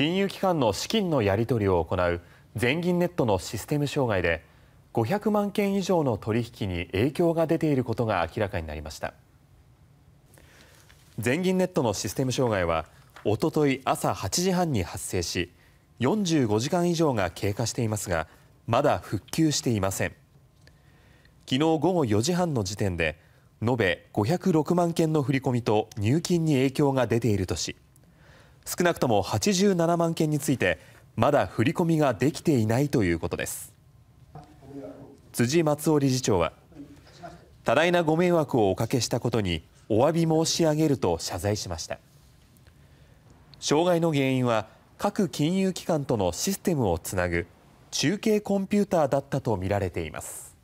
金融機関の資金のやり取りを行う全銀ネットのシステム障害で500万件以上の取引に影響が出ていることが明らかになりました全銀ネットのシステム障害はおととい朝8時半に発生し45時間以上が経過していますがまだ復旧していません昨日午後4時半の時点で延べ506万件の振り込みと入金に影響が出ているとし少なくとも87万件についてまだ振り込みができていないということです辻松尾理事長は多大なご迷惑をおかけしたことにお詫び申し上げると謝罪しました障害の原因は各金融機関とのシステムをつなぐ中継コンピューターだったとみられています